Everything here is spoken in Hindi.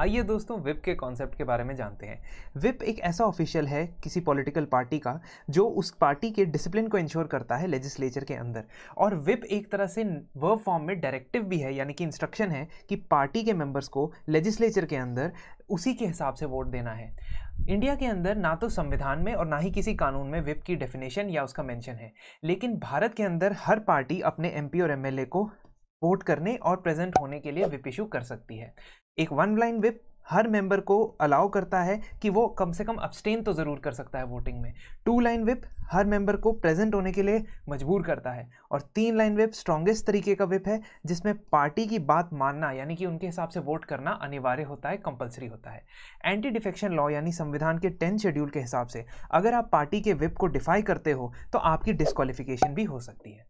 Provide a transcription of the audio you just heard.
आइए दोस्तों विप के कॉन्सेप्ट के बारे में जानते हैं विप एक ऐसा ऑफिशियल है किसी पॉलिटिकल पार्टी का जो उस पार्टी के डिसिप्लिन को इंश्योर करता है लेजिस्लेचर के अंदर और विप एक तरह से वर्ब फॉर्म में डायरेक्टिव भी है यानी कि इंस्ट्रक्शन है कि पार्टी के मेंबर्स को लेजिस्लेचर के अंदर उसी के हिसाब से वोट देना है इंडिया के अंदर ना तो संविधान में और ना ही किसी कानून में विप की डेफिनेशन या उसका मेंशन है लेकिन भारत के अंदर हर पार्टी अपने एमपी और एमएलए को वोट करने और प्रेजेंट होने के लिए विप इशू कर सकती है एक वन लाइन विप हर मेंबर को अलाउ करता है कि वो कम से कम abstain तो ज़रूर कर सकता है वोटिंग में टू लाइन विप हर मेंबर को प्रेजेंट होने के लिए मजबूर करता है और तीन लाइन विप स्ट्रॉन्गेस्ट तरीके का विप है जिसमें पार्टी की बात मानना यानी कि उनके हिसाब से वोट करना अनिवार्य होता है कंपलसरी होता है एंटी डिफेक्शन लॉ यानी संविधान के टेंथ शेड्यूल के हिसाब से अगर आप पार्टी के विप को डिफाई करते हो तो आपकी डिस्कालिफिकेशन भी हो सकती है